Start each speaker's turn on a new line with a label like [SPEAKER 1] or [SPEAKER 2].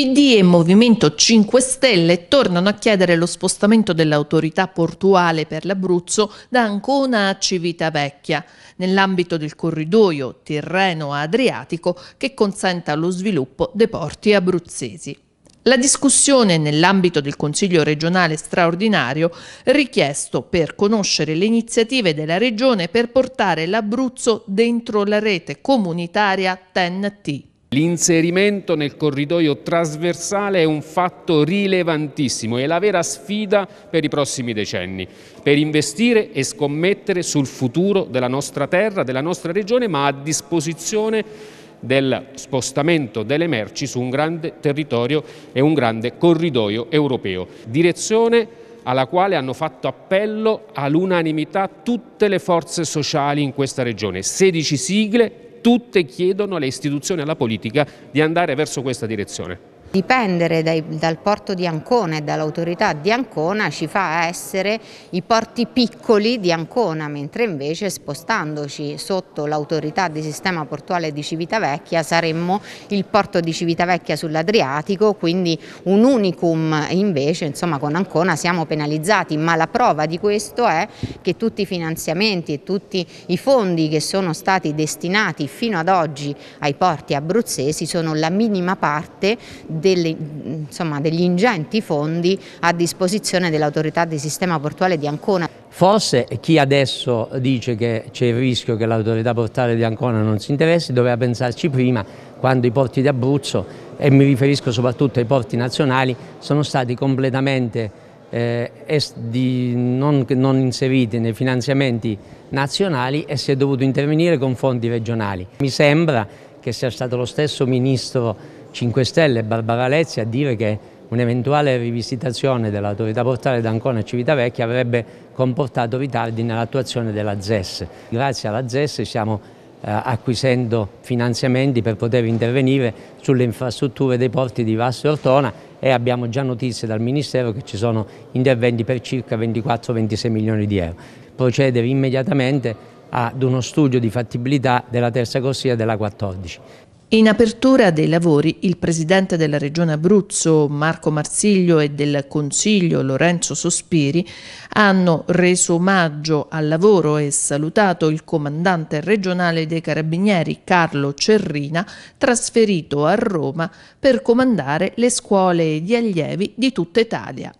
[SPEAKER 1] PD e Movimento 5 Stelle tornano a chiedere lo spostamento dell'autorità portuale per l'Abruzzo da Ancona a Civitavecchia, nell'ambito del corridoio Tirreno-Adriatico che consenta lo sviluppo dei porti abruzzesi. La discussione nell'ambito del Consiglio regionale straordinario richiesto per conoscere le iniziative della Regione per portare l'Abruzzo dentro la rete comunitaria TEN-T.
[SPEAKER 2] L'inserimento nel corridoio trasversale è un fatto rilevantissimo e la vera sfida per i prossimi decenni, per investire e scommettere sul futuro della nostra terra, della nostra regione, ma a disposizione del spostamento delle merci su un grande territorio e un grande corridoio europeo. Direzione alla quale hanno fatto appello all'unanimità tutte le forze sociali in questa regione. 16 sigle tutte chiedono alle istituzioni e alla politica di andare verso questa direzione.
[SPEAKER 3] Dipendere dai, dal porto di Ancona e dall'autorità di Ancona ci fa essere i porti piccoli di Ancona, mentre invece spostandoci sotto l'autorità di sistema portuale di Civitavecchia saremmo il porto di Civitavecchia sull'Adriatico, quindi un unicum invece insomma, con Ancona siamo penalizzati, ma la prova di questo è che tutti i finanziamenti e tutti i fondi che sono stati destinati fino ad oggi ai porti abruzzesi sono la minima parte delle, insomma, degli ingenti fondi a disposizione dell'autorità di sistema portuale di Ancona.
[SPEAKER 4] Forse chi adesso dice che c'è il rischio che l'autorità portuale di Ancona non si interessi doveva pensarci prima quando i porti di Abruzzo e mi riferisco soprattutto ai porti nazionali sono stati completamente eh, di, non, non inseriti nei finanziamenti nazionali e si è dovuto intervenire con fondi regionali. Mi sembra che sia stato lo stesso Ministro 5 Stelle e Barbara Lezzi a dire che un'eventuale rivisitazione dell'autorità portale d'Ancona e Civitavecchia avrebbe comportato ritardi nell'attuazione della ZES. Grazie alla ZES stiamo eh, acquisendo finanziamenti per poter intervenire sulle infrastrutture dei porti di Vasto e Ortona e abbiamo già notizie dal Ministero che ci sono interventi per circa 24-26 milioni di euro. Procedere immediatamente ad uno studio di fattibilità della terza corsia della 14.
[SPEAKER 1] In apertura dei lavori il presidente della regione Abruzzo Marco Marsiglio e del consiglio Lorenzo Sospiri hanno reso omaggio al lavoro e salutato il comandante regionale dei carabinieri Carlo Cerrina trasferito a Roma per comandare le scuole di allievi di tutta Italia.